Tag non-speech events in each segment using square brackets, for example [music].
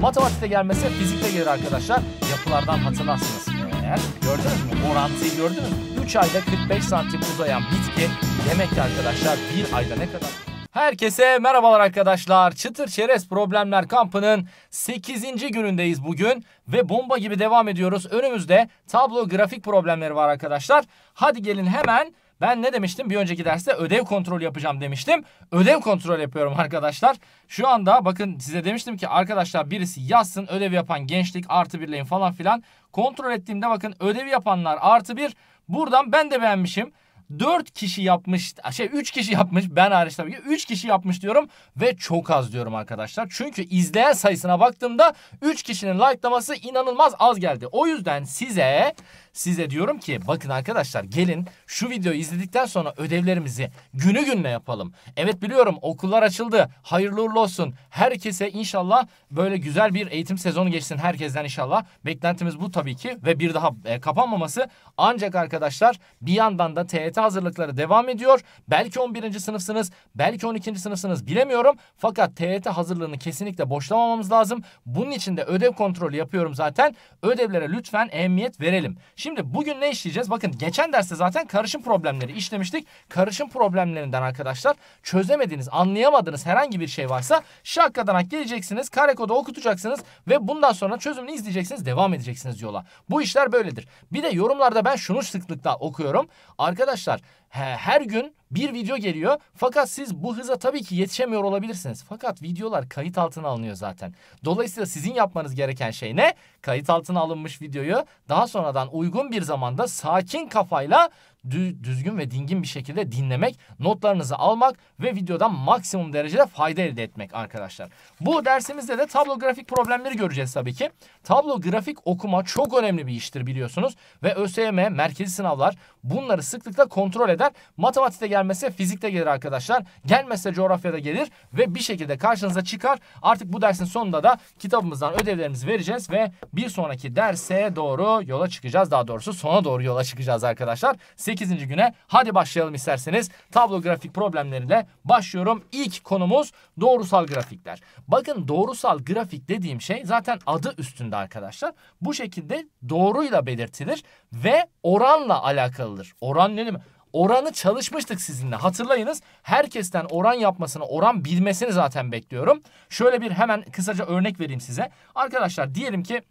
Matematikte gelmese fizikte gelir arkadaşlar. Yapılardan hatırlarsınız. Eğer gördünüz mü? Orantıyı gördünüz mü? 3 ayda 45 santim uzayan bitki demek ki arkadaşlar 1 ayda ne kadar? Herkese merhabalar arkadaşlar. Çıtır Çerez Problemler Kampı'nın 8. günündeyiz bugün ve bomba gibi devam ediyoruz. Önümüzde tablo grafik problemleri var arkadaşlar. Hadi gelin hemen ben ne demiştim? Bir önceki derste ödev kontrol yapacağım demiştim. Ödev kontrol yapıyorum arkadaşlar. Şu anda bakın size demiştim ki arkadaşlar birisi yazsın ödev yapan gençlik artı birleyin falan filan. Kontrol ettiğimde bakın ödevi yapanlar artı bir. Buradan ben de beğenmişim. 4 kişi yapmış şey 3 kişi yapmış ben hariç tabii ki 3 kişi yapmış diyorum ve çok az diyorum arkadaşlar. Çünkü izleyen sayısına baktığımda 3 kişinin likelaması inanılmaz az geldi. O yüzden size size diyorum ki bakın arkadaşlar gelin şu videoyu izledikten sonra ödevlerimizi günü gününe yapalım. Evet biliyorum okullar açıldı. Hayırlı uğurlu olsun. Herkese inşallah böyle güzel bir eğitim sezonu geçsin herkesten inşallah. Beklentimiz bu tabii ki ve bir daha e, kapanmaması. Ancak arkadaşlar bir yandan da TYT hazırlıkları devam ediyor. Belki 11. sınıfsınız, belki 12. sınıfsınız bilemiyorum. Fakat TYT hazırlığını kesinlikle boşlamamamız lazım. Bunun için de ödev kontrolü yapıyorum zaten. Ödevlere lütfen ehemmiyet verelim. Şimdi bugün ne işleyeceğiz? Bakın geçen derste zaten karışım problemleri işlemiştik. Karışım problemlerinden arkadaşlar çözemediğiniz, anlayamadığınız herhangi bir şey varsa şak kadanak geleceksiniz. Karekoda okutacaksınız ve bundan sonra çözümünü izleyeceksiniz. Devam edeceksiniz yola. Bu işler böyledir. Bir de yorumlarda ben şunu sıklıkla okuyorum. Arkadaşlar he, her gün bir video geliyor. Fakat siz bu hıza tabii ki yetişemiyor olabilirsiniz. Fakat videolar kayıt altına alınıyor zaten. Dolayısıyla sizin yapmanız gereken şey ne? Kayıt altına alınmış videoyu daha sonradan uygun bir zamanda sakin kafayla düzgün ve dingin bir şekilde dinlemek, notlarınızı almak ve videodan maksimum derecede fayda elde etmek arkadaşlar. Bu dersimizde de tablo grafik problemleri göreceğiz tabii ki. Tablo grafik okuma çok önemli bir iştir biliyorsunuz ve ÖSYM merkezi sınavlar Bunları sıklıkla kontrol eder. Matematikte gelmese fizikte gelir arkadaşlar. Gelmese coğrafyada gelir ve bir şekilde karşınıza çıkar. Artık bu dersin sonunda da kitabımızdan ödevlerimizi vereceğiz ve bir sonraki derse doğru yola çıkacağız. Daha doğrusu sona doğru yola çıkacağız arkadaşlar. 8. güne hadi başlayalım isterseniz. Tablo grafik problemleriyle başlıyorum. İlk konumuz doğrusal grafikler. Bakın doğrusal grafik dediğim şey zaten adı üstünde arkadaşlar. Bu şekilde doğruyla belirtilir ve oranla alakalı alır. Oran ne demek? Oranı çalışmıştık sizinle hatırlayınız. Herkesten oran yapmasını, oran bilmesini zaten bekliyorum. Şöyle bir hemen kısaca örnek vereyim size. Arkadaşlar diyelim ki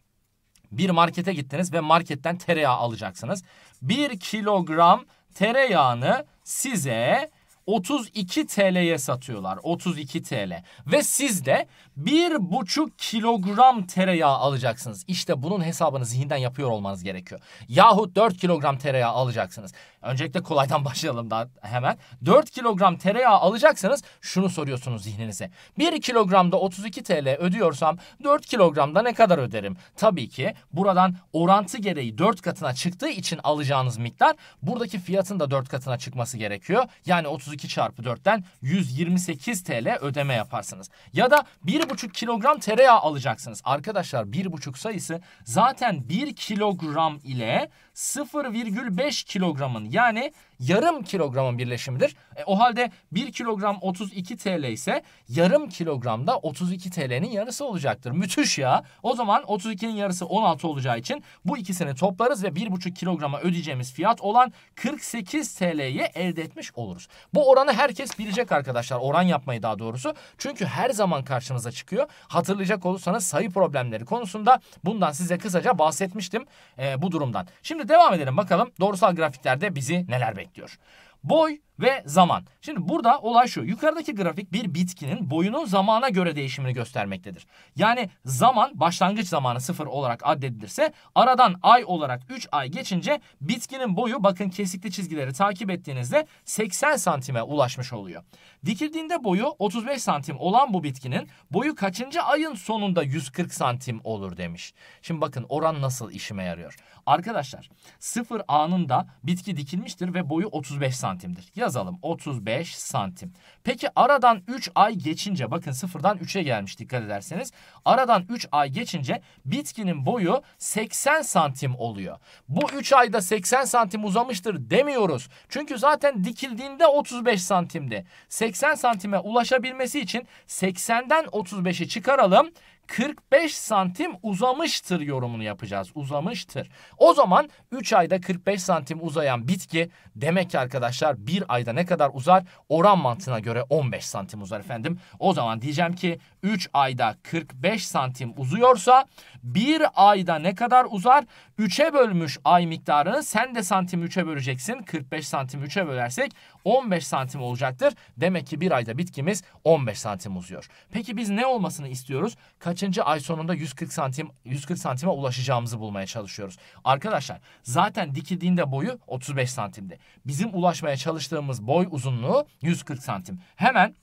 bir markete gittiniz ve marketten tereyağı alacaksınız. Bir kilogram tereyağını size 32 TL'ye satıyorlar. 32 TL. Ve siz de 1,5 kilogram tereyağı alacaksınız. İşte bunun hesabını zihinden yapıyor olmanız gerekiyor. Yahut 4 kilogram tereyağı alacaksınız. Öncelikle kolaydan [laughs] başlayalım daha hemen. 4 kilogram tereyağı alacaksanız şunu soruyorsunuz zihninize. 1 kilogramda 32 TL ödüyorsam 4 kilogramda ne kadar öderim? Tabii ki buradan orantı gereği 4 katına çıktığı için alacağınız miktar buradaki fiyatın da 4 katına çıkması gerekiyor. Yani 32 çarpı 4'ten 128 TL ödeme yaparsınız. Ya da 1,5 kilogram tereyağı alacaksınız. Arkadaşlar 1,5 sayısı zaten 1 kilogram ile 0,5 kilogramın yani yarım kilogramın birleşimidir. E, o halde 1 kilogram 32 TL ise yarım kilogramda 32 TL'nin yarısı olacaktır. Müthiş ya. O zaman 32'nin yarısı 16 olacağı için bu ikisini toplarız ve 1,5 kilograma ödeyeceğimiz fiyat olan 48 TL'yi elde etmiş oluruz. Bu oranı herkes bilecek arkadaşlar. Oran yapmayı daha doğrusu. Çünkü her zaman karşımıza çıkıyor. Hatırlayacak olursanız sayı problemleri konusunda bundan size kısaca bahsetmiştim e, bu durumdan. Şimdi devam edelim bakalım doğrusal grafiklerde bizi neler bekliyor. найдешь. Бой ve zaman. Şimdi burada olay şu. Yukarıdaki grafik bir bitkinin boyunun zamana göre değişimini göstermektedir. Yani zaman başlangıç zamanı sıfır olarak addedilirse aradan ay olarak 3 ay geçince bitkinin boyu bakın kesikli çizgileri takip ettiğinizde 80 santime ulaşmış oluyor. Dikildiğinde boyu 35 santim olan bu bitkinin boyu kaçıncı ayın sonunda 140 santim olur demiş. Şimdi bakın oran nasıl işime yarıyor. Arkadaşlar sıfır anında bitki dikilmiştir ve boyu 35 santimdir. Ya yazalım. 35 santim. Peki aradan 3 ay geçince bakın sıfırdan 3'e gelmiş dikkat ederseniz. Aradan 3 ay geçince bitkinin boyu 80 santim oluyor. Bu 3 ayda 80 santim uzamıştır demiyoruz. Çünkü zaten dikildiğinde 35 santimdi. 80 santime ulaşabilmesi için 80'den 35'i çıkaralım. 45 santim uzamıştır yorumunu yapacağız. Uzamıştır. O zaman 3 ayda 45 santim uzayan bitki demek ki arkadaşlar 1 ayda ne kadar uzar? Oran mantığına göre 15 santim uzar efendim. O zaman diyeceğim ki 3 ayda 45 santim uzuyorsa bir ayda ne kadar uzar? 3'e bölmüş ay miktarını sen de santim 3'e böleceksin. 45 santim 3'e bölersek 15 santim olacaktır. Demek ki bir ayda bitkimiz 15 santim uzuyor. Peki biz ne olmasını istiyoruz? Kaçıncı ay sonunda 140 santim 140 santime ulaşacağımızı bulmaya çalışıyoruz. Arkadaşlar zaten dikildiğinde boyu 35 santimdi. Bizim ulaşmaya çalıştığımız boy uzunluğu 140 santim. Hemen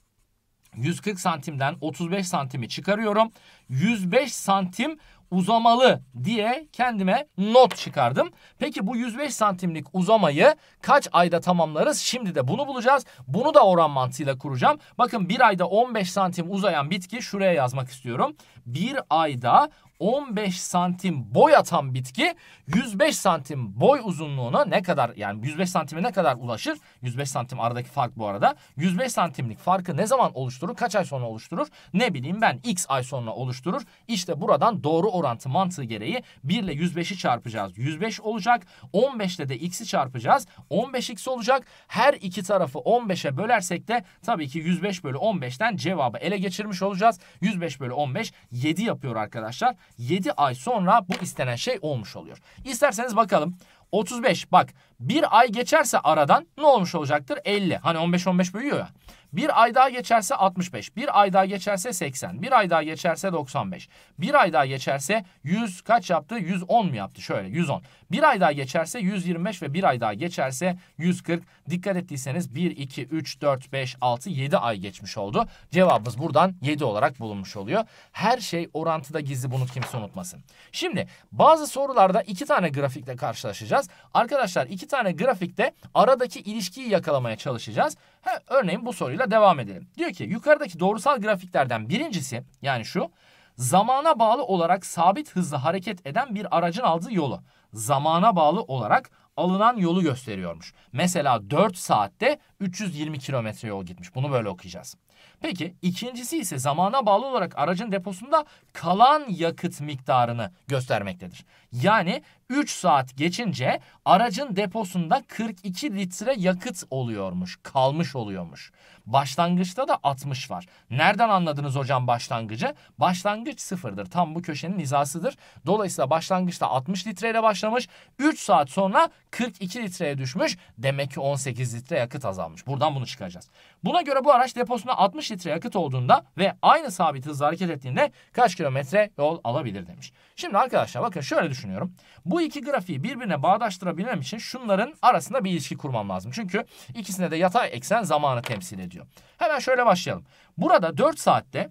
140 santimden 35 santimi çıkarıyorum. 105 santim uzamalı diye kendime not çıkardım. Peki bu 105 santimlik uzamayı kaç ayda tamamlarız? Şimdi de bunu bulacağız. Bunu da oran mantığıyla kuracağım. Bakın bir ayda 15 santim uzayan bitki şuraya yazmak istiyorum. Bir ayda 15 santim boy atan bitki 105 santim boy uzunluğuna ne kadar yani 105 santime ne kadar ulaşır? 105 santim aradaki fark bu arada. 105 santimlik farkı ne zaman oluşturur? Kaç ay sonra oluşturur? Ne bileyim ben x ay sonra oluşturur. İşte buradan doğru orantı mantığı gereği 1 ile 105'i çarpacağız. 105 olacak. 15 ile de x'i çarpacağız. 15x olacak. Her iki tarafı 15'e bölersek de tabii ki 105 bölü 15'ten cevabı ele geçirmiş olacağız. 105 bölü 15 7 yapıyor arkadaşlar. 7 ay sonra bu istenen şey olmuş oluyor. İsterseniz bakalım 35 bak bir ay geçerse aradan ne olmuş olacaktır? 50. Hani 15-15 büyüyor ya. Bir ay daha geçerse 65. Bir ay daha geçerse 80. Bir ay daha geçerse 95. Bir ay daha geçerse 100 kaç yaptı? 110 mu yaptı? Şöyle 110. Bir ay daha geçerse 125 ve bir ay daha geçerse 140. Dikkat ettiyseniz 1, 2, 3, 4, 5, 6, 7 ay geçmiş oldu. Cevabımız buradan 7 olarak bulunmuş oluyor. Her şey orantıda gizli bunu kimse unutmasın. Şimdi bazı sorularda iki tane grafikle karşılaşacağız. Arkadaşlar iki iki tane grafikte aradaki ilişkiyi yakalamaya çalışacağız. Ha, örneğin bu soruyla devam edelim. Diyor ki yukarıdaki doğrusal grafiklerden birincisi yani şu zamana bağlı olarak sabit hızla hareket eden bir aracın aldığı yolu zamana bağlı olarak alınan yolu gösteriyormuş. Mesela 4 saatte 320 kilometre yol gitmiş. Bunu böyle okuyacağız. Peki ikincisi ise zamana bağlı olarak aracın deposunda kalan yakıt miktarını göstermektedir. Yani 3 saat geçince aracın deposunda 42 litre yakıt oluyormuş, kalmış oluyormuş. Başlangıçta da 60 var. Nereden anladınız hocam başlangıcı? Başlangıç sıfırdır. Tam bu köşenin hizasıdır. Dolayısıyla başlangıçta 60 litreyle başlamış. 3 saat sonra 42 litreye düşmüş. Demek ki 18 litre yakıt azalmış. Buradan bunu çıkaracağız. Buna göre bu araç deposunda 60 litre yakıt olduğunda ve aynı sabit hızla hareket ettiğinde kaç kilometre yol alabilir demiş. Şimdi arkadaşlar bakın şöyle düşünün düşünüyorum. Bu iki grafiği birbirine bağdaştırabilmem için şunların arasında bir ilişki kurmam lazım. Çünkü ikisine de yatay eksen zamanı temsil ediyor. Hemen şöyle başlayalım. Burada 4 saatte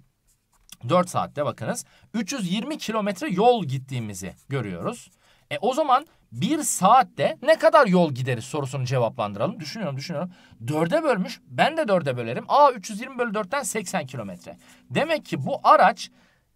4 saatte bakınız 320 kilometre yol gittiğimizi görüyoruz. E o zaman bir saatte ne kadar yol gideriz sorusunu cevaplandıralım. Düşünüyorum düşünüyorum. Dörde bölmüş ben de dörde bölerim. Aa 320 bölü 4'ten 80 kilometre. Demek ki bu araç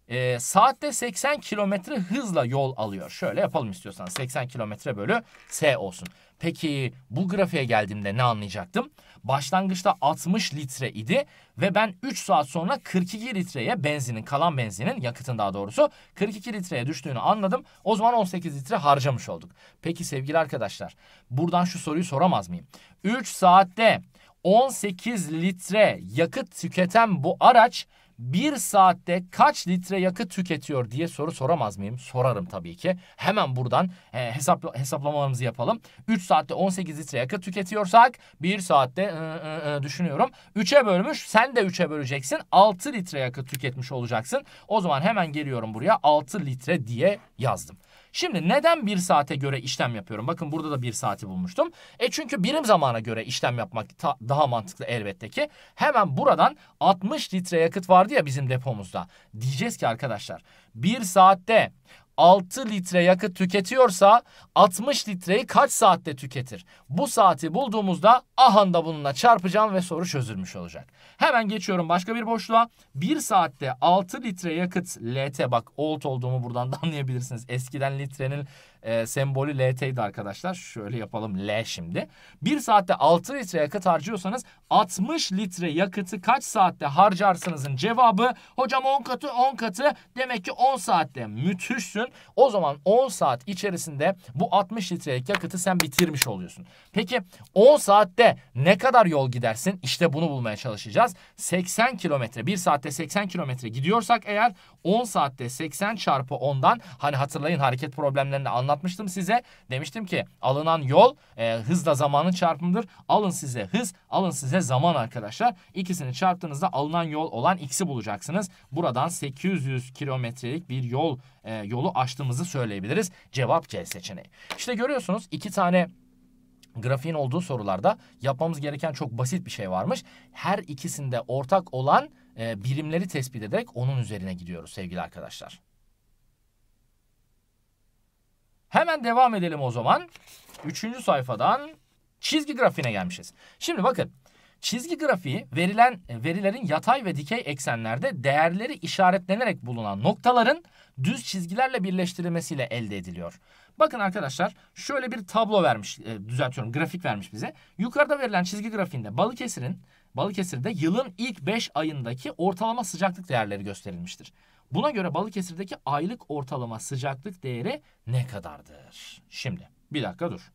e, saatte 80 kilometre hızla yol alıyor. Şöyle yapalım istiyorsan 80 kilometre bölü S olsun. Peki bu grafiğe geldiğimde ne anlayacaktım? Başlangıçta 60 litre idi ve ben 3 saat sonra 42 litreye benzinin kalan benzinin yakıtın daha doğrusu 42 litreye düştüğünü anladım. O zaman 18 litre harcamış olduk. Peki sevgili arkadaşlar buradan şu soruyu soramaz mıyım? 3 saatte 18 litre yakıt tüketen bu araç bir saatte kaç litre yakıt tüketiyor diye soru soramaz mıyım? Sorarım tabii ki. Hemen buradan e, hesapla, hesaplamalarımızı yapalım. 3 saatte 18 litre yakıt tüketiyorsak bir saatte e, e, düşünüyorum. 3'e bölmüş sen de 3'e böleceksin. 6 litre yakıt tüketmiş olacaksın. O zaman hemen geliyorum buraya 6 litre diye yazdım. Şimdi neden bir saate göre işlem yapıyorum? Bakın burada da bir saati bulmuştum. E çünkü birim zamana göre işlem yapmak daha mantıklı elbette ki. Hemen buradan 60 litre yakıt vardı ya bizim depomuzda. Diyeceğiz ki arkadaşlar bir saatte 6 litre yakıt tüketiyorsa 60 litreyi kaç saatte tüketir? Bu saati bulduğumuzda ahanda bununla çarpacağım ve soru çözülmüş olacak. Hemen geçiyorum başka bir boşluğa. 1 saatte 6 litre yakıt LT bak olt olduğumu buradan da [laughs] anlayabilirsiniz. Eskiden litrenin e, sembolü LT'ydi arkadaşlar. Şöyle yapalım L şimdi. 1 saatte 6 litre yakıt harcıyorsanız 60 litre yakıtı kaç saatte harcarsınızın cevabı hocam 10 katı 10 katı demek ki 10 saatte müthişsin. O zaman 10 saat içerisinde bu 60 litrelik yakıtı sen bitirmiş oluyorsun. Peki 10 saatte ne kadar yol gidersin? İşte bunu bulmaya çalışacağız. 80 kilometre 1 saatte 80 kilometre gidiyorsak eğer 10 saatte 80 çarpı 10'dan hani hatırlayın hareket problemlerinde anlatmıştık anlatmıştım size. Demiştim ki alınan yol e, hızla zamanın çarpımıdır. Alın size hız, alın size zaman arkadaşlar. İkisini çarptığınızda alınan yol olan x'i bulacaksınız. Buradan 800 kilometrelik bir yol e, yolu açtığımızı söyleyebiliriz. Cevap C seçeneği. İşte görüyorsunuz iki tane grafiğin olduğu sorularda yapmamız gereken çok basit bir şey varmış. Her ikisinde ortak olan e, birimleri tespit ederek onun üzerine gidiyoruz sevgili arkadaşlar. Hemen devam edelim o zaman. Üçüncü sayfadan çizgi grafiğine gelmişiz. Şimdi bakın çizgi grafiği verilen verilerin yatay ve dikey eksenlerde değerleri işaretlenerek bulunan noktaların düz çizgilerle birleştirilmesiyle elde ediliyor. Bakın arkadaşlar şöyle bir tablo vermiş, e, düzeltiyorum grafik vermiş bize. Yukarıda verilen çizgi grafiğinde Balıkesir'in Balıkesir'de yılın ilk 5 ayındaki ortalama sıcaklık değerleri gösterilmiştir. Buna göre Balıkesir'deki aylık ortalama sıcaklık değeri ne kadardır? Şimdi bir dakika dur.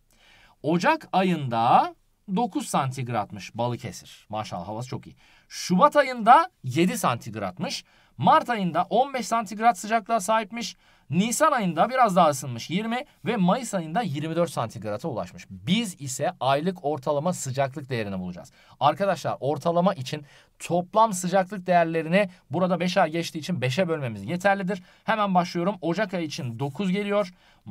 Ocak ayında 9 santigratmış Balıkesir. Maşallah havası çok iyi. Şubat ayında 7 santigratmış. Mart ayında 15 santigrat sıcaklığa sahipmiş. Nisan ayında biraz daha ısınmış 20 ve Mayıs ayında 24 santigrata ulaşmış. Biz ise aylık ortalama sıcaklık değerini bulacağız. Arkadaşlar ortalama için toplam sıcaklık değerlerini burada ay geçtiği için 5'e bölmemiz yeterlidir. Hemen başlıyorum. Ocak ayı için 9 geliyor.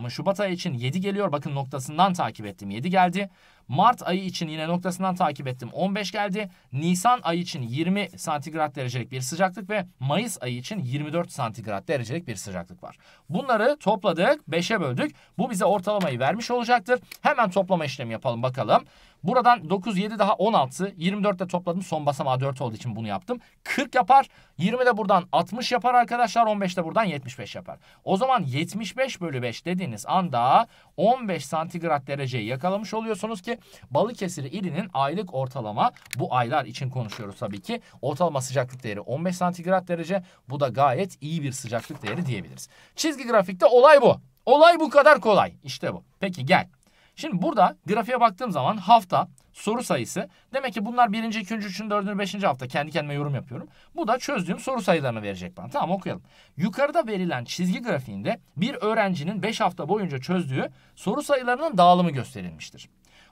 Şubat ayı için 7 geliyor. Bakın noktasından takip ettim. 7 geldi. Mart ayı için yine noktasından takip ettim. 15 geldi. Nisan ayı için 20 santigrat derecelik bir sıcaklık ve Mayıs ayı için 24 santigrat derecelik bir sıcaklık var. Bunları topladık. 5'e böldük. Bu bize ortalamayı vermiş olacaktır. Hemen toplama işlemi yapalım bakalım. Buradan 9, 7 daha 16, 24 de topladım. Son basamağı 4 olduğu için bunu yaptım. 40 yapar. 20 de buradan 60 yapar arkadaşlar. 15 de buradan 75 yapar. O zaman 75 bölü 5 dediğiniz anda 15 santigrat dereceyi yakalamış oluyorsunuz ki Balıkesir ilinin aylık ortalama bu aylar için konuşuyoruz tabii ki. Ortalama sıcaklık değeri 15 santigrat derece. Bu da gayet iyi bir sıcaklık değeri diyebiliriz. Çizgi grafikte olay bu. Olay bu kadar kolay. İşte bu. Peki gel. Şimdi burada grafiğe baktığım zaman hafta soru sayısı. Demek ki bunlar birinci, ikinci, üçüncü, dördüncü, beşinci hafta. Kendi kendime yorum yapıyorum. Bu da çözdüğüm soru sayılarını verecek bana. Tamam okuyalım. Yukarıda verilen çizgi grafiğinde bir öğrencinin beş hafta boyunca çözdüğü soru sayılarının dağılımı gösterilmiştir.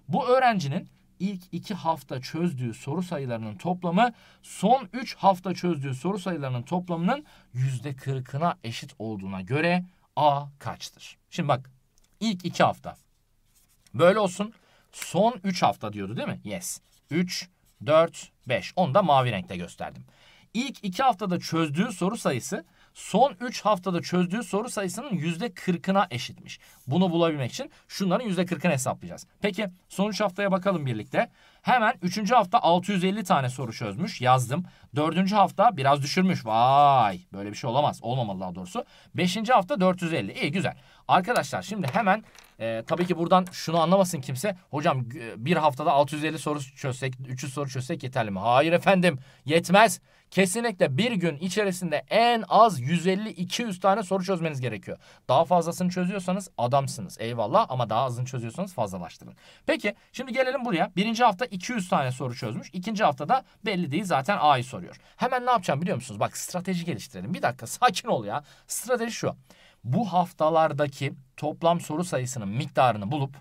Bu öğrencinin ilk iki hafta çözdüğü soru sayılarının toplamı son üç hafta çözdüğü soru sayılarının toplamının yüzde kırkına eşit olduğuna göre A kaçtır? Şimdi bak ilk iki hafta Böyle olsun. Son 3 hafta diyordu değil mi? Yes. 3, 4, 5. Onu da mavi renkte gösterdim. İlk 2 haftada çözdüğü soru sayısı son 3 haftada çözdüğü soru sayısının %40'ına eşitmiş. Bunu bulabilmek için şunların %40'ını hesaplayacağız. Peki son 3 haftaya bakalım birlikte. Hemen 3. hafta 650 tane soru çözmüş yazdım. 4. hafta biraz düşürmüş. Vay böyle bir şey olamaz. Olmamalı daha doğrusu. 5. hafta 450. İyi güzel. Arkadaşlar şimdi hemen e, tabii ki buradan şunu anlamasın kimse. Hocam bir haftada 650 soru çözsek, 300 soru çözsek yeterli mi? Hayır efendim yetmez kesinlikle bir gün içerisinde en az 150-200 tane soru çözmeniz gerekiyor. Daha fazlasını çözüyorsanız adamsınız eyvallah ama daha azını çözüyorsanız fazlalaştırın. Peki şimdi gelelim buraya. Birinci hafta 200 tane soru çözmüş. İkinci haftada belli değil zaten A'yı soruyor. Hemen ne yapacağım biliyor musunuz? Bak strateji geliştirelim. Bir dakika [laughs] sakin ol ya. Strateji şu. Bu haftalardaki toplam soru sayısının miktarını bulup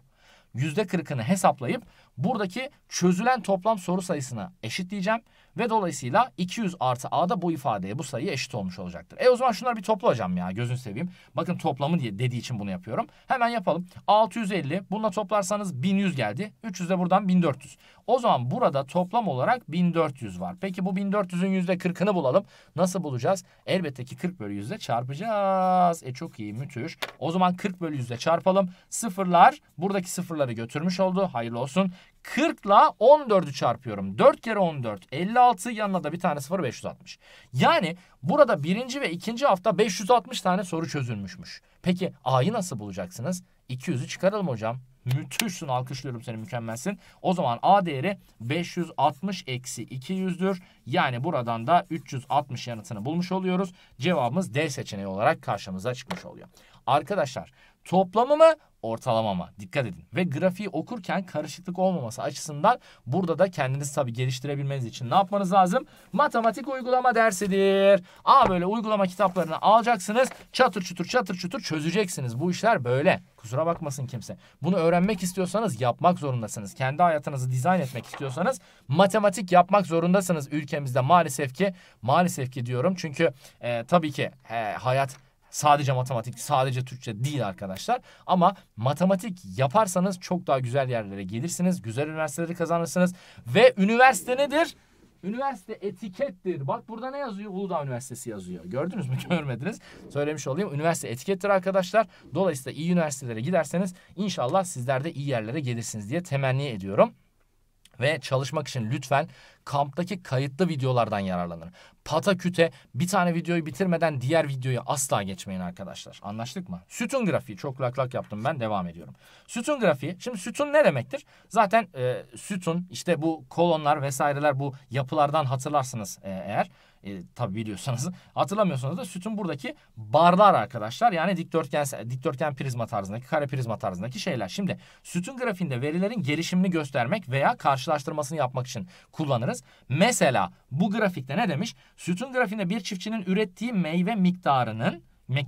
yüzde %40'ını hesaplayıp buradaki çözülen toplam soru sayısına eşitleyeceğim. Ve dolayısıyla 200 artı a da bu ifadeye bu sayıya eşit olmuş olacaktır. E o zaman şunları bir topla hocam ya gözünü seveyim. Bakın toplamı diye dediği için bunu yapıyorum. Hemen yapalım. 650 bununla toplarsanız 1100 geldi. 300 de buradan 1400. O zaman burada toplam olarak 1400 var. Peki bu 1400'ün %40'ını bulalım. Nasıl bulacağız? Elbette ki 40 bölü 100'de çarpacağız. E çok iyi müthiş. O zaman 40 bölü 100'de çarpalım. Sıfırlar buradaki sıfırları götürmüş oldu. Hayırlı olsun. 40 ile 14'ü çarpıyorum. 4 kere 14. 56 yanına da bir tane 0 560. Yani burada birinci ve ikinci hafta 560 tane soru çözülmüşmüş. Peki A'yı nasıl bulacaksınız? 200'ü çıkaralım hocam. Müthişsin alkışlıyorum seni mükemmelsin. O zaman A değeri 560 eksi 200'dür. Yani buradan da 360 yanıtını bulmuş oluyoruz. Cevabımız D seçeneği olarak karşımıza çıkmış oluyor. Arkadaşlar Toplamı mı? Ortalama mı? Dikkat edin. Ve grafiği okurken karışıklık olmaması açısından burada da kendiniz tabii geliştirebilmeniz için ne yapmanız lazım? Matematik uygulama dersidir. A böyle uygulama kitaplarını alacaksınız. Çatır çutur çatır çutur çözeceksiniz. Bu işler böyle. Kusura bakmasın kimse. Bunu öğrenmek istiyorsanız yapmak zorundasınız. Kendi hayatınızı dizayn etmek istiyorsanız matematik yapmak zorundasınız. Ülkemizde maalesef ki maalesef ki diyorum. Çünkü e, tabii ki e, hayat Sadece matematik, sadece Türkçe değil arkadaşlar. Ama matematik yaparsanız çok daha güzel yerlere gelirsiniz. Güzel üniversiteleri kazanırsınız. Ve üniversite nedir? Üniversite etikettir. Bak burada ne yazıyor? Uludağ Üniversitesi yazıyor. Gördünüz mü? [laughs] Görmediniz. Söylemiş olayım. Üniversite etikettir arkadaşlar. Dolayısıyla iyi üniversitelere giderseniz inşallah sizler de iyi yerlere gelirsiniz diye temenni ediyorum ve çalışmak için lütfen kamptaki kayıtlı videolardan yararlanın. Pataküte bir tane videoyu bitirmeden diğer videoyu asla geçmeyin arkadaşlar. Anlaştık mı? Sütun grafiği çok lak lak yaptım ben devam ediyorum. Sütun grafiği şimdi sütun ne demektir? Zaten e, sütun işte bu kolonlar vesaireler bu yapılardan hatırlarsınız e, eğer. E, tabii biliyorsanız. [laughs] Hatırlamıyorsanız da sütun buradaki barlar arkadaşlar. Yani dikdörtgen, dikdörtgen prizma tarzındaki, kare prizma tarzındaki şeyler. Şimdi sütun grafiğinde verilerin gelişimini göstermek veya karşılaştırmasını yapmak için kullanırız. Mesela bu grafikte ne demiş? Sütun grafiğinde bir çiftçinin ürettiği meyve miktarının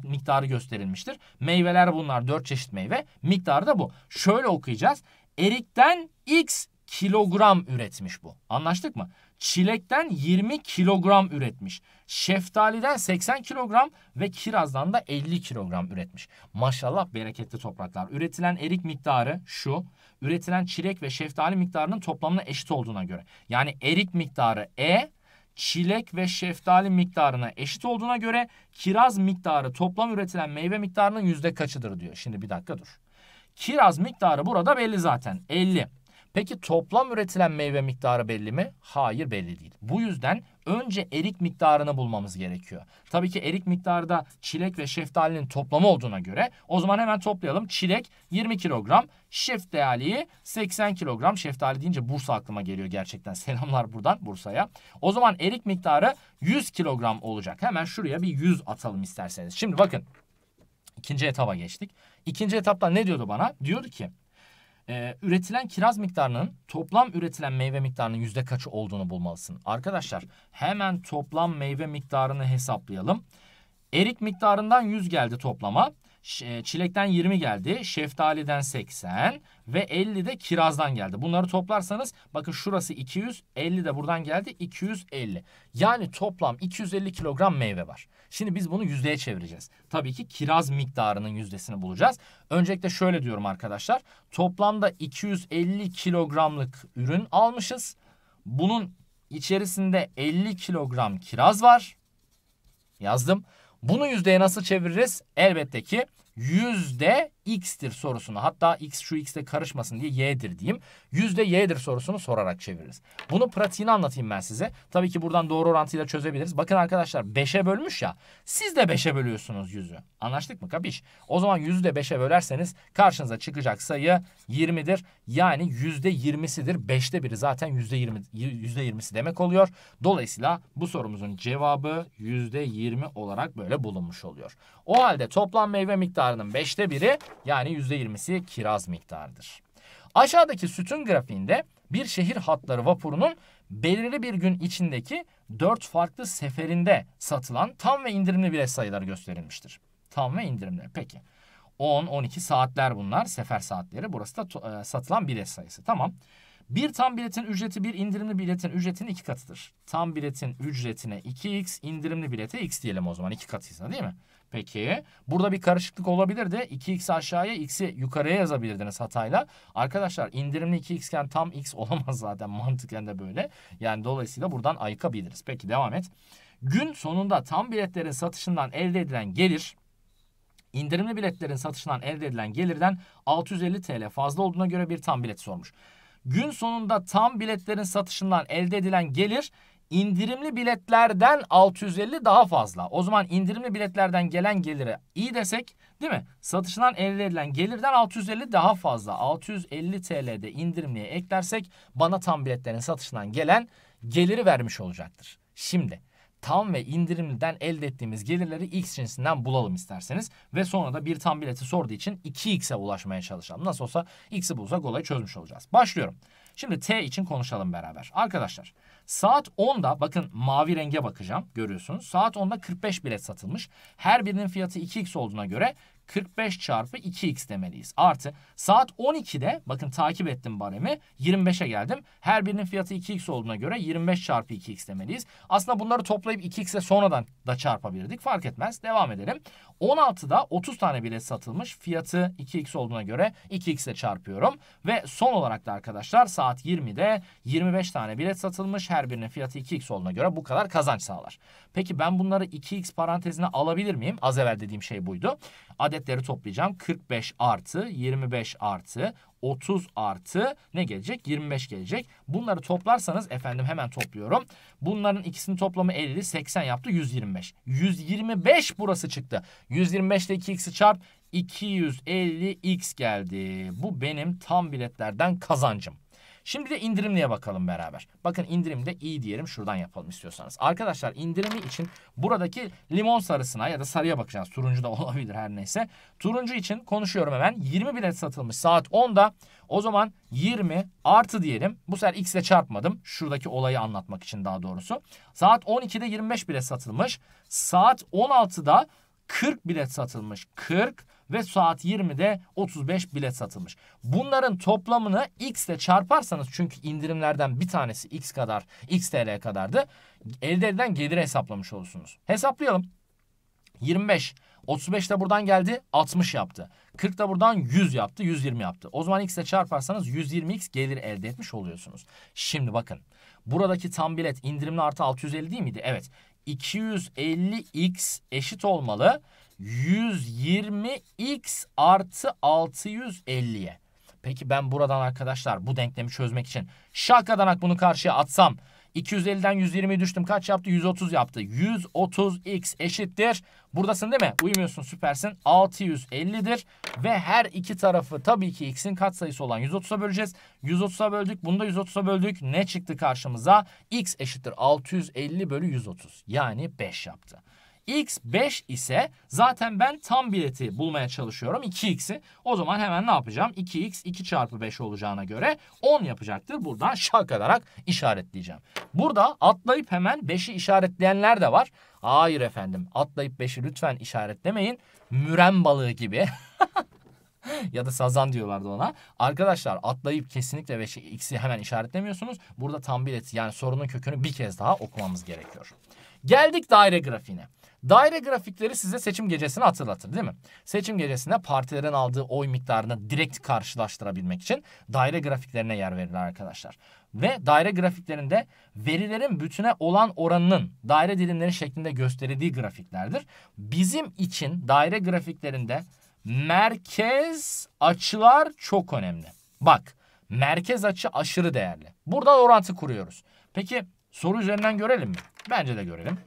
miktarı gösterilmiştir. Meyveler bunlar dört çeşit meyve. Miktarı da bu. Şöyle okuyacağız. Erikten X kilogram üretmiş bu. Anlaştık mı? Çilekten 20 kilogram üretmiş. Şeftaliden 80 kilogram ve kirazdan da 50 kilogram üretmiş. Maşallah bereketli topraklar. Üretilen erik miktarı şu. Üretilen çilek ve şeftali miktarının toplamına eşit olduğuna göre. Yani erik miktarı E, çilek ve şeftali miktarına eşit olduğuna göre kiraz miktarı toplam üretilen meyve miktarının yüzde kaçıdır diyor. Şimdi bir dakika dur. Kiraz miktarı burada belli zaten 50. Peki toplam üretilen meyve miktarı belli mi? Hayır belli değil. Bu yüzden önce erik miktarını bulmamız gerekiyor. Tabii ki erik miktarı da çilek ve şeftalinin toplamı olduğuna göre o zaman hemen toplayalım. Çilek 20 kilogram, şeftali 80 kilogram. Şeftali deyince Bursa aklıma geliyor gerçekten. [laughs] Selamlar buradan Bursa'ya. O zaman erik miktarı 100 kilogram olacak. Hemen şuraya bir 100 atalım isterseniz. Şimdi bakın ikinci etaba geçtik. İkinci etapta ne diyordu bana? Diyordu ki e, üretilen kiraz miktarının toplam üretilen meyve miktarının yüzde kaçı olduğunu bulmalısın. Arkadaşlar hemen toplam meyve miktarını hesaplayalım. Erik miktarından 100 geldi toplama. E, çilekten 20 geldi, şeftaliden 80 ve 50 de kirazdan geldi. Bunları toplarsanız bakın şurası 200, 50 de buradan geldi 250. Yani toplam 250 kilogram meyve var. Şimdi biz bunu yüzdeye çevireceğiz. Tabii ki kiraz miktarının yüzdesini bulacağız. Öncelikle şöyle diyorum arkadaşlar. Toplamda 250 kilogramlık ürün almışız. Bunun içerisinde 50 kilogram kiraz var. Yazdım. Bunu yüzdeye nasıl çeviririz? Elbette ki yüzde x'tir sorusunu hatta x şu x'le karışmasın diye y'dir diyeyim. Yüzde y'dir sorusunu sorarak çeviririz. Bunu pratiğini anlatayım ben size. Tabii ki buradan doğru orantıyla çözebiliriz. Bakın arkadaşlar 5'e bölmüş ya. Siz de 5'e bölüyorsunuz yüzü. Anlaştık mı kapiş? O zaman yüzü de 5'e bölerseniz karşınıza çıkacak sayı 20'dir. Yani yüzde 20'sidir. 5'te biri zaten yüzde 20, yüzde 20'si demek oluyor. Dolayısıyla bu sorumuzun cevabı yüzde 20 olarak böyle bulunmuş oluyor. O halde toplam meyve miktarının 5'te biri yani %20'si kiraz miktarıdır. Aşağıdaki sütun grafiğinde bir şehir hatları vapurunun belirli bir gün içindeki 4 farklı seferinde satılan tam ve indirimli bilet sayıları gösterilmiştir. Tam ve indirimli. Peki. 10-12 saatler bunlar. Sefer saatleri. Burası da e, satılan bilet sayısı. Tamam. Bir tam biletin ücreti bir indirimli biletin ücretinin iki katıdır. Tam biletin ücretine 2x, indirimli bilete x diyelim o zaman. iki katıysa değil mi? Peki. Burada bir karışıklık olabilirdi. 2x aşağıya x'i yukarıya yazabilirdiniz hatayla. Arkadaşlar indirimli 2x'ken tam x [laughs] olamaz zaten mantıken de böyle. Yani dolayısıyla buradan ayıkabiliriz. Peki devam et. Gün sonunda tam biletlerin satışından elde edilen gelir indirimli biletlerin satışından elde edilen gelirden 650 TL fazla olduğuna göre bir tam bilet sormuş. Gün sonunda tam biletlerin satışından elde edilen gelir indirimli biletlerden 650 daha fazla. O zaman indirimli biletlerden gelen gelire iyi desek değil mi? Satışından elde edilen gelirden 650 daha fazla. 650 TL'de indirimliye eklersek bana tam biletlerin satışından gelen geliri vermiş olacaktır. Şimdi tam ve indirimliden elde ettiğimiz gelirleri X cinsinden bulalım isterseniz. Ve sonra da bir tam bileti sorduğu için 2X'e ulaşmaya çalışalım. Nasıl olsa X'i bulsak olayı çözmüş olacağız. Başlıyorum. Şimdi T için konuşalım beraber. Arkadaşlar saat 10'da bakın mavi renge bakacağım görüyorsunuz. Saat 10'da 45 bilet satılmış. Her birinin fiyatı 2x olduğuna göre 45 çarpı 2x demeliyiz. Artı saat 12'de bakın takip ettim baremi 25'e geldim. Her birinin fiyatı 2x olduğuna göre 25 çarpı 2x demeliyiz. Aslında bunları toplayıp 2x'e sonradan da çarpabilirdik. Fark etmez. Devam edelim. 16'da 30 tane bilet satılmış. Fiyatı 2x olduğuna göre 2x'e çarpıyorum. Ve son olarak da arkadaşlar saat 20'de 25 tane bilet satılmış. Her birinin fiyatı 2x olduğuna göre bu kadar kazanç sağlar. Peki ben bunları 2x parantezine alabilir miyim? Az evvel dediğim şey buydu adetleri toplayacağım. 45 artı 25 artı 30 artı ne gelecek? 25 gelecek. Bunları toplarsanız efendim hemen topluyorum. Bunların ikisinin toplamı 50, 80 yaptı 125. 125 burası çıktı. 125 ile 2x'i çarp 250x geldi. Bu benim tam biletlerden kazancım. Şimdi de indirimliye bakalım beraber. Bakın indirimde iyi diyelim şuradan yapalım istiyorsanız. Arkadaşlar indirimi için buradaki limon sarısına ya da sarıya bakacağız. Turuncu da [laughs] olabilir her neyse. Turuncu için konuşuyorum hemen. 20 bilet satılmış saat 10'da. O zaman 20 artı diyelim. Bu sefer x ile çarpmadım. Şuradaki olayı anlatmak için daha doğrusu. Saat 12'de 25 bilet satılmış. Saat 16'da 40 bilet satılmış. 40 ve saat 20'de 35 bilet satılmış. Bunların toplamını x ile çarparsanız çünkü indirimlerden bir tanesi x kadar x TL kadardı. Elde edilen geliri hesaplamış olursunuz. Hesaplayalım. 25 35 de buradan geldi 60 yaptı. 40 da buradan 100 yaptı 120 yaptı. O zaman x ile çarparsanız 120x gelir elde etmiş oluyorsunuz. Şimdi bakın buradaki tam bilet indirimli artı 650 değil miydi? Evet 250x eşit olmalı. 120x artı 650'ye. Peki ben buradan arkadaşlar bu denklemi çözmek için şakadanak bunu karşıya atsam 250'den 120'ye düştüm. Kaç yaptı? 130 yaptı. 130x eşittir. Buradasın değil mi? Uyumuyorsun süpersin. 650'dir. Ve her iki tarafı tabii ki x'in katsayısı olan 130'a böleceğiz. 130'a böldük. Bunu da 130'a böldük. Ne çıktı karşımıza? x eşittir 650 bölü 130. Yani 5 yaptı x 5 ise zaten ben tam bileti bulmaya çalışıyorum 2x'i. O zaman hemen ne yapacağım? 2x 2 çarpı 5 olacağına göre 10 yapacaktır. Buradan şak ederek işaretleyeceğim. Burada atlayıp hemen 5'i işaretleyenler de var. Hayır efendim atlayıp 5'i lütfen işaretlemeyin. müren balığı gibi. [laughs] ya da sazan diyorlardı ona. Arkadaşlar atlayıp kesinlikle 5'i x'i hemen işaretlemiyorsunuz. Burada tam bileti yani sorunun kökünü bir kez daha okumamız gerekiyor. Geldik daire grafiğine. Daire grafikleri size seçim gecesini hatırlatır değil mi? Seçim gecesinde partilerin aldığı oy miktarını direkt karşılaştırabilmek için daire grafiklerine yer verilir arkadaşlar. Ve daire grafiklerinde verilerin bütüne olan oranının daire dilimleri şeklinde gösterildiği grafiklerdir. Bizim için daire grafiklerinde merkez açılar çok önemli. Bak merkez açı aşırı değerli. Buradan orantı kuruyoruz. Peki soru üzerinden görelim mi? Bence de görelim.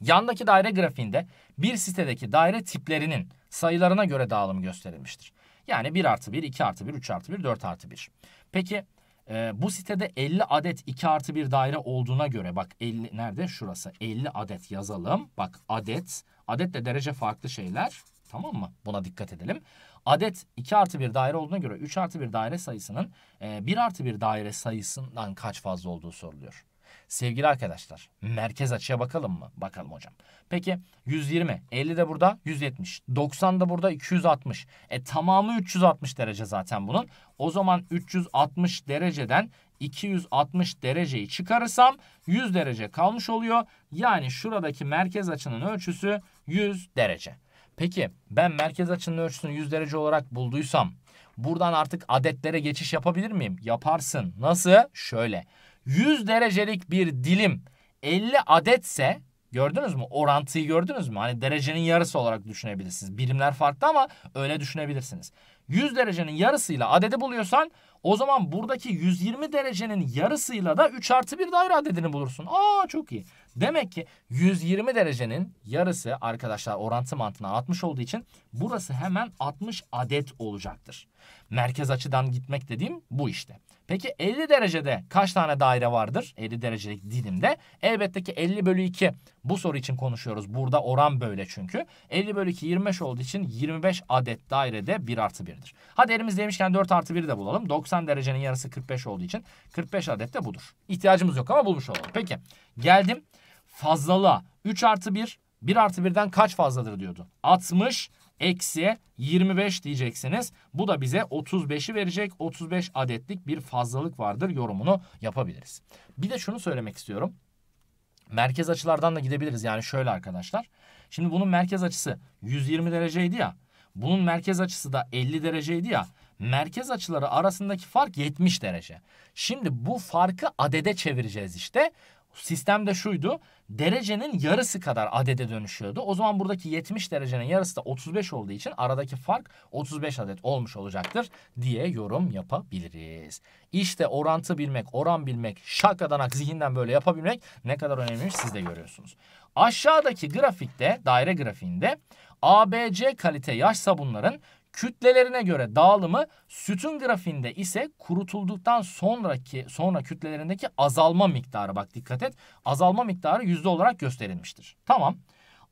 Yandaki daire grafiğinde bir sitedeki daire tiplerinin sayılarına göre dağılım gösterilmiştir. Yani 1 artı 1, 2 artı 1, 3 artı 1, 4 artı 1. Peki e, bu sitede 50 adet 2 artı 1 daire olduğuna göre bak 50 nerede şurası 50 adet yazalım. Bak adet adetle derece farklı şeyler tamam mı buna dikkat edelim. Adet 2 artı 1 daire olduğuna göre 3 artı 1 daire sayısının e, 1 artı 1 daire sayısından kaç fazla olduğu soruluyor. Sevgili arkadaşlar merkez açıya bakalım mı? Bakalım hocam. Peki 120, 50 de burada 170, 90 da burada 260. E tamamı 360 derece zaten bunun. O zaman 360 dereceden 260 dereceyi çıkarırsam 100 derece kalmış oluyor. Yani şuradaki merkez açının ölçüsü 100 derece. Peki ben merkez açının ölçüsünü 100 derece olarak bulduysam buradan artık adetlere geçiş yapabilir miyim? Yaparsın. Nasıl? Şöyle. 100 derecelik bir dilim 50 adetse gördünüz mü? Orantıyı gördünüz mü? Hani derecenin yarısı olarak düşünebilirsiniz. Birimler farklı ama öyle düşünebilirsiniz. 100 derecenin yarısıyla adedi buluyorsan o zaman buradaki 120 derecenin yarısıyla da 3 artı 1 daire adedini bulursun. Aa çok iyi. Demek ki 120 derecenin yarısı arkadaşlar orantı mantığına 60 olduğu için burası hemen 60 adet olacaktır. Merkez açıdan gitmek dediğim bu işte. Peki 50 derecede kaç tane daire vardır? 50 derecelik dilimde. Elbette ki 50 bölü 2 bu soru için konuşuyoruz. Burada oran böyle çünkü. 50 bölü 2 25 olduğu için 25 adet dairede 1 artı 1'dir. Hadi elimizdeymişken 4 artı 1'i de bulalım. 90 derecenin yarısı 45 olduğu için 45 adet de budur. İhtiyacımız yok ama bulmuş olalım. Peki geldim fazlalığa. 3 artı 1 1 artı 1'den kaç fazladır diyordu. 60 eksi 25 diyeceksiniz. Bu da bize 35'i verecek. 35 adetlik bir fazlalık vardır yorumunu yapabiliriz. Bir de şunu söylemek istiyorum. Merkez açılardan da gidebiliriz. Yani şöyle arkadaşlar. Şimdi bunun merkez açısı 120 dereceydi ya. Bunun merkez açısı da 50 dereceydi ya. Merkez açıları arasındaki fark 70 derece. Şimdi bu farkı adede çevireceğiz işte sistem de şuydu. Derecenin yarısı kadar adede dönüşüyordu. O zaman buradaki 70 derecenin yarısı da 35 olduğu için aradaki fark 35 adet olmuş olacaktır diye yorum yapabiliriz. İşte orantı bilmek, oran bilmek, şakadanak zihinden böyle yapabilmek ne kadar önemliymiş siz de görüyorsunuz. Aşağıdaki grafikte, daire grafiğinde ABC kalite yaş sabunların Kütlelerine göre dağılımı sütun grafiğinde ise kurutulduktan sonraki sonra kütlelerindeki azalma miktarı bak dikkat et. Azalma miktarı yüzde olarak gösterilmiştir. Tamam.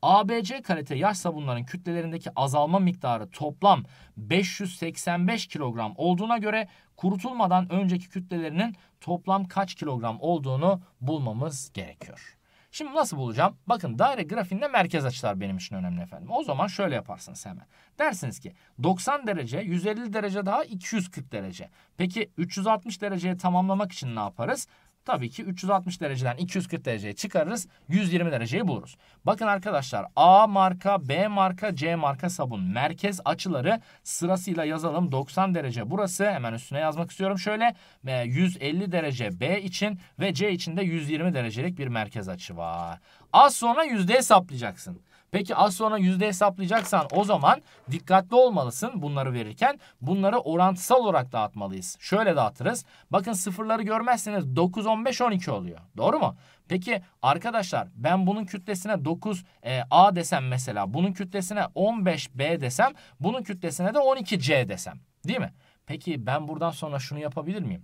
ABC kalite yaş sabunların kütlelerindeki azalma miktarı toplam 585 kilogram olduğuna göre kurutulmadan önceki kütlelerinin toplam kaç kilogram olduğunu bulmamız gerekiyor. Şimdi nasıl bulacağım? Bakın daire grafiğinde merkez açılar benim için önemli efendim. O zaman şöyle yaparsınız hemen. Dersiniz ki 90 derece, 150 derece daha 240 derece. Peki 360 dereceye tamamlamak için ne yaparız? Tabii ki 360 dereceden 240 dereceye çıkarırız. 120 dereceyi buluruz. Bakın arkadaşlar A marka, B marka, C marka sabun. Merkez açıları sırasıyla yazalım. 90 derece burası. Hemen üstüne yazmak istiyorum. Şöyle 150 derece B için ve C için de 120 derecelik bir merkez açı var. Az sonra yüzde hesaplayacaksın. Peki az sonra yüzde hesaplayacaksan o zaman dikkatli olmalısın bunları verirken. Bunları orantısal olarak dağıtmalıyız. Şöyle dağıtırız. Bakın sıfırları görmezseniz 9, 15, 12 oluyor. Doğru mu? Peki arkadaşlar ben bunun kütlesine 9 e, A desem mesela bunun kütlesine 15 B desem bunun kütlesine de 12 C desem değil mi? Peki ben buradan sonra şunu yapabilir miyim?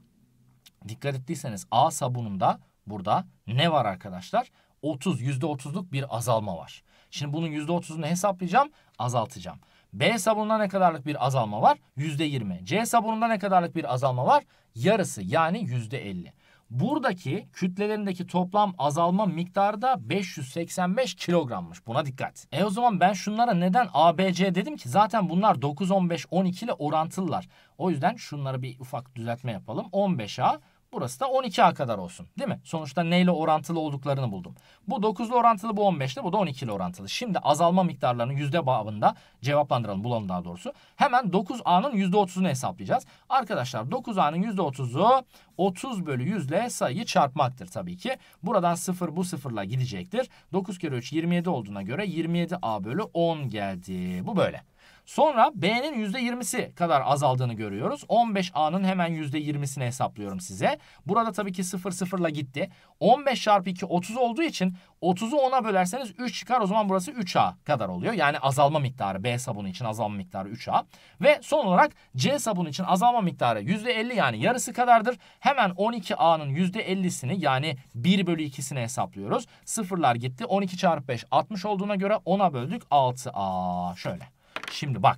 Dikkat ettiyseniz A sabununda burada ne var arkadaşlar? 30 %30'luk bir azalma var. Şimdi bunun %30'unu hesaplayacağım, azaltacağım. B sabununda ne kadarlık bir azalma var? %20. C sabununda ne kadarlık bir azalma var? Yarısı yani %50. Buradaki kütlelerindeki toplam azalma miktarı da 585 kilogrammış. Buna dikkat. E o zaman ben şunlara neden ABC dedim ki? Zaten bunlar 9, 15, 12 ile orantılılar. O yüzden şunlara bir ufak düzeltme yapalım. 15A Burası da 12A kadar olsun. Değil mi? Sonuçta neyle orantılı olduklarını buldum. Bu 9'lu orantılı, bu 15'li, bu da 12'li orantılı. Şimdi azalma miktarlarının yüzde babında cevaplandıralım, bulalım daha doğrusu. Hemen 9A'nın %30'unu hesaplayacağız. Arkadaşlar 9A'nın %30'u 30 bölü 100 ile sayıyı çarpmaktır tabii ki. Buradan 0 bu 0 ile gidecektir. 9 kere 3 27 olduğuna göre 27A bölü 10 geldi. Bu böyle. Sonra B'nin %20'si kadar azaldığını görüyoruz. 15A'nın hemen %20'sini hesaplıyorum size. Burada tabii ki 0 sıfırla gitti. 15 çarpı 2 30 olduğu için 30'u 10'a bölerseniz 3 çıkar. O zaman burası 3A kadar oluyor. Yani azalma miktarı B sabunu için azalma miktarı 3A. Ve son olarak C sabunu için azalma miktarı %50 yani yarısı kadardır. Hemen 12A'nın %50'sini yani 1 bölü 2'sini hesaplıyoruz. Sıfırlar gitti. 12 çarpı 5 60 olduğuna göre 10'a böldük 6A şöyle. Şimdi bak.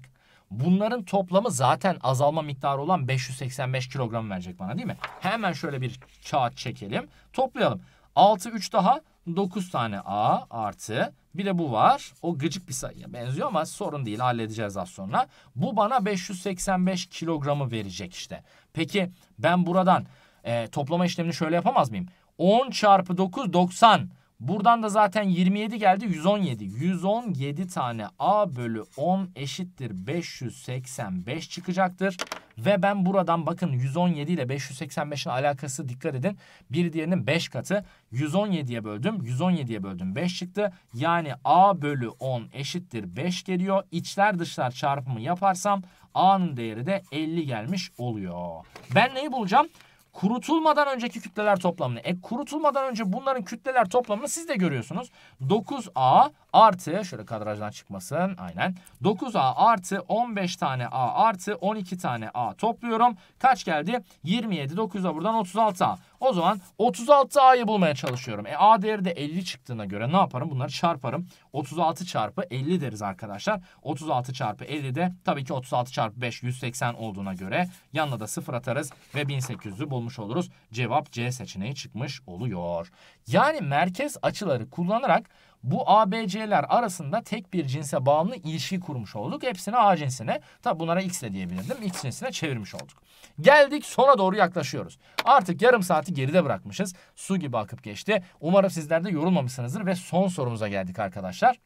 Bunların toplamı zaten azalma miktarı olan 585 kilogram verecek bana değil mi? Hemen şöyle bir kağıt çekelim. Toplayalım. 6 3 daha 9 tane A artı bir de bu var. O gıcık bir sayıya benziyor ama sorun değil halledeceğiz az sonra. Bu bana 585 kilogramı verecek işte. Peki ben buradan e, toplama işlemini şöyle yapamaz mıyım? 10 çarpı 9 90 Buradan da zaten 27 geldi 117. 117 tane A bölü 10 eşittir 585 çıkacaktır. Ve ben buradan bakın 117 ile 585'in alakası dikkat edin. Bir diğerinin 5 katı. 117'ye böldüm. 117'ye böldüm. 5 çıktı. Yani A bölü 10 eşittir 5 geliyor. İçler dışlar çarpımı yaparsam A'nın değeri de 50 gelmiş oluyor. Ben neyi bulacağım? Kurutulmadan önceki kütleler toplamını. E kurutulmadan önce bunların kütleler toplamını siz de görüyorsunuz. 9A artı şöyle kadrajdan çıkmasın aynen 9A artı 15 tane A artı 12 tane A topluyorum. Kaç geldi? 27 9A buradan 36A. O zaman 36A'yı bulmaya çalışıyorum. E A değeri de 50 çıktığına göre ne yaparım? Bunları çarparım. 36 çarpı 50 deriz arkadaşlar. 36 çarpı 50 de tabii ki 36 çarpı 5 180 olduğuna göre yanına da 0 atarız ve 1800'ü bulmuş oluruz. Cevap C seçeneği çıkmış oluyor. Yani merkez açıları kullanarak bu ABC'ler arasında tek bir cinse bağımlı ilişki kurmuş olduk. Hepsini A cinsine, tabi bunlara X de diyebilirdim. X cinsine çevirmiş olduk. Geldik sona doğru yaklaşıyoruz. Artık yarım saati geride bırakmışız. Su gibi akıp geçti. Umarım sizler de yorulmamışsınızdır ve son sorumuza geldik arkadaşlar.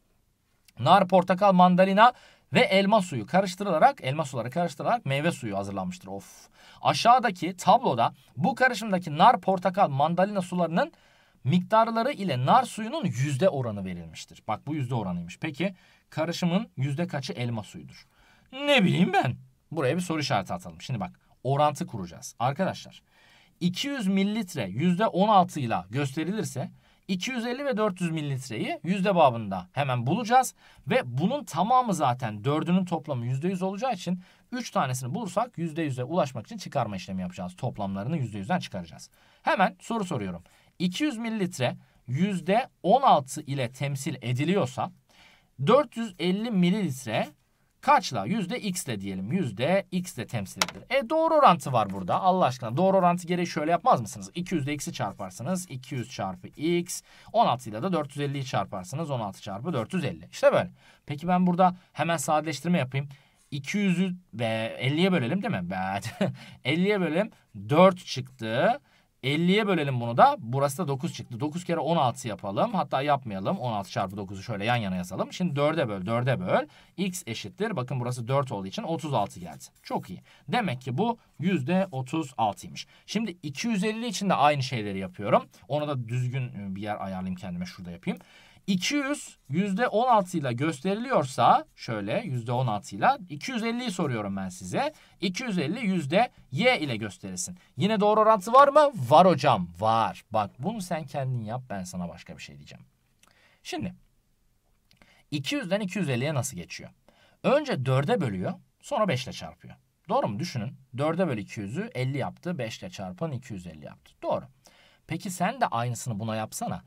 Nar, portakal, mandalina ve elma suyu karıştırılarak elma suları karıştırılarak meyve suyu hazırlanmıştır. Of. Aşağıdaki tabloda bu karışımdaki nar, portakal, mandalina sularının miktarları ile nar suyunun yüzde oranı verilmiştir. Bak bu yüzde oranıymış. Peki karışımın yüzde kaçı elma suyudur? Ne bileyim ben. Buraya bir soru işareti atalım. Şimdi bak orantı kuracağız. Arkadaşlar 200 mililitre yüzde 16 ile gösterilirse 250 ve 400 mililitreyi yüzde babında hemen bulacağız. Ve bunun tamamı zaten dördünün toplamı yüzde yüz olacağı için 3 tanesini bulursak yüzde yüze ulaşmak için çıkarma işlemi yapacağız. Toplamlarını yüzde yüzden çıkaracağız. Hemen soru soruyorum. 200 mililitre %16 ile temsil ediliyorsa 450 mililitre kaçla? Yüzde x ile diyelim. Yüzde x ile temsil edilir. E doğru orantı var burada. Allah aşkına doğru orantı gereği şöyle yapmaz mısınız? 200 ile x'i çarparsınız. 200 çarpı x. 16 ile de 450'yi çarparsınız. 16 çarpı 450. İşte böyle. Peki ben burada hemen sadeleştirme yapayım. 200'ü 50'ye bölelim değil mi? Evet. [laughs] 50'ye bölelim. 4 çıktı. 50'ye bölelim bunu da. Burası da 9 çıktı. 9 kere 16 yapalım. Hatta yapmayalım. 16 çarpı 9'u şöyle yan yana yazalım. Şimdi 4'e böl, 4'e böl. X eşittir. Bakın burası 4 olduğu için 36 geldi. Çok iyi. Demek ki bu %36'ymış. Şimdi 250 için de aynı şeyleri yapıyorum. Onu da düzgün e, bir yer ayarlayayım kendime. Şurada yapayım. 200 yüzde %16 ile gösteriliyorsa şöyle yüzde %16 ile 250'yi soruyorum ben size. 250 yüzde y ile gösterilsin. Yine doğru orantı var mı? Var hocam var. Bak bunu sen kendin yap ben sana başka bir şey diyeceğim. Şimdi 200'den 250'ye nasıl geçiyor? Önce 4'e bölüyor sonra 5 ile çarpıyor. Doğru mu? Düşünün. 4'e böl 200'ü 50 yaptı. 5 ile çarpan 250 yaptı. Doğru. Peki sen de aynısını buna yapsana.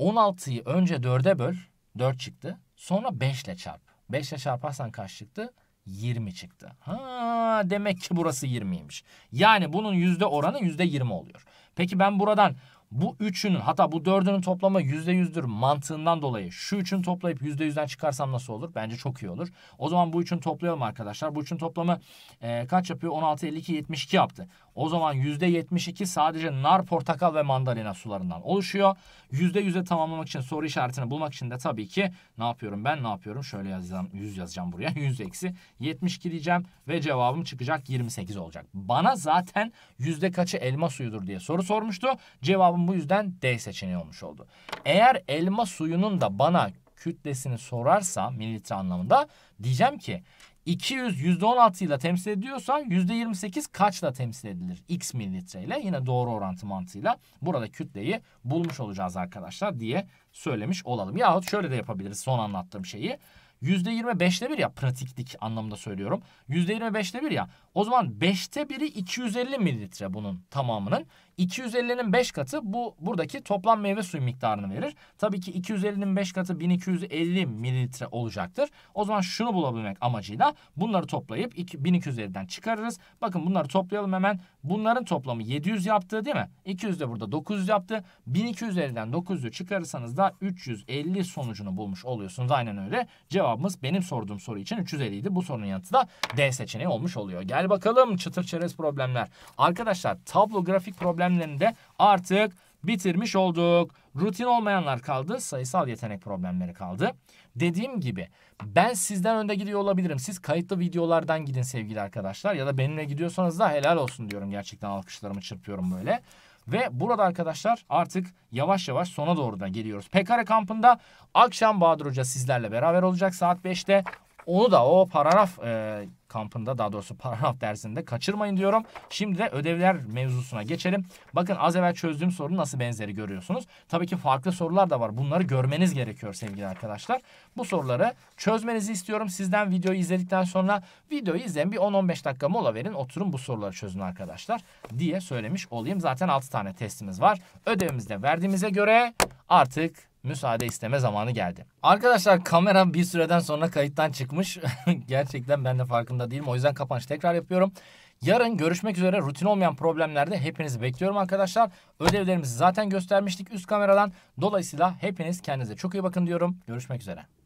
16'yı önce 4'e böl. 4 çıktı. Sonra 5 ile çarp. 5 ile çarparsan kaç çıktı? 20 çıktı. Ha demek ki burası 20'ymiş. Yani bunun yüzde oranı yüzde 20 oluyor. Peki ben buradan bu üçünün hatta bu dördünün toplamı yüzde yüzdür mantığından dolayı şu üçünü toplayıp yüzde yüzden çıkarsam nasıl olur? Bence çok iyi olur. O zaman bu üçünü toplayalım arkadaşlar. Bu üçün toplamı e, kaç yapıyor? 16, 52, 72 yaptı. O zaman yüzde 72 sadece nar, portakal ve mandalina sularından oluşuyor. Yüzde yüze tamamlamak için soru işaretini bulmak için de tabii ki ne yapıyorum ben? Ne yapıyorum? Şöyle yazacağım. 100 yazacağım buraya. 100 [laughs] eksi 72 diyeceğim ve cevabım çıkacak 28 olacak. Bana zaten yüzde kaçı elma suyudur diye soru sormuştu. Cevabım cevabım bu yüzden D seçeneği olmuş oldu. Eğer elma suyunun da bana kütlesini sorarsa mililitre anlamında diyeceğim ki 200 %16 ile temsil ediyorsa %28 kaçla temsil edilir? X mililitre ile yine doğru orantı mantığıyla burada kütleyi bulmuş olacağız arkadaşlar diye söylemiş olalım. Yahut şöyle de yapabiliriz son anlattığım şeyi. %25'te bir ya pratiklik anlamında söylüyorum. %25'te bir ya o zaman 5'te biri 250 mililitre bunun tamamının. 250'nin 5 katı bu buradaki toplam meyve suyu miktarını verir. Tabii ki 250'nin 5 katı 1250 mililitre olacaktır. O zaman şunu bulabilmek amacıyla bunları toplayıp 1250'den çıkarırız. Bakın bunları toplayalım hemen. Bunların toplamı 700 yaptı değil mi? 200 de burada 900 yaptı. 1250'den 900'ü çıkarırsanız da 350 sonucunu bulmuş oluyorsunuz. Aynen öyle. Cevabımız benim sorduğum soru için 350 idi. Bu sorunun yanıtı da D seçeneği olmuş oluyor. Gel bakalım çıtır çerez problemler. Arkadaşlar tablo grafik problemler problemlerini de artık bitirmiş olduk. Rutin olmayanlar kaldı. Sayısal yetenek problemleri kaldı. Dediğim gibi ben sizden önde gidiyor olabilirim. Siz kayıtlı videolardan gidin sevgili arkadaşlar. Ya da benimle gidiyorsanız da helal olsun diyorum. Gerçekten alkışlarımı çırpıyorum böyle. Ve burada arkadaşlar artık yavaş yavaş sona doğru da geliyoruz. Pekare kampında akşam Bahadır Hoca sizlerle beraber olacak saat 5'te. Onu da o paragraf e, kampında daha doğrusu paragraf dersinde kaçırmayın diyorum. Şimdi de ödevler mevzusuna geçelim. Bakın az evvel çözdüğüm soru nasıl benzeri görüyorsunuz. Tabii ki farklı sorular da var. Bunları görmeniz gerekiyor sevgili arkadaşlar. Bu soruları çözmenizi istiyorum. Sizden videoyu izledikten sonra videoyu izleyin. Bir 10-15 dakika mola verin. Oturun bu soruları çözün arkadaşlar diye söylemiş olayım. Zaten 6 tane testimiz var. Ödevimizde verdiğimize göre artık müsaade isteme zamanı geldi. Arkadaşlar kamera bir süreden sonra kayıttan çıkmış. [laughs] Gerçekten ben de farkında değilim. O yüzden kapanış tekrar yapıyorum. Yarın görüşmek üzere rutin olmayan problemlerde hepinizi bekliyorum arkadaşlar. Ödevlerimizi zaten göstermiştik üst kameradan. Dolayısıyla hepiniz kendinize çok iyi bakın diyorum. Görüşmek üzere.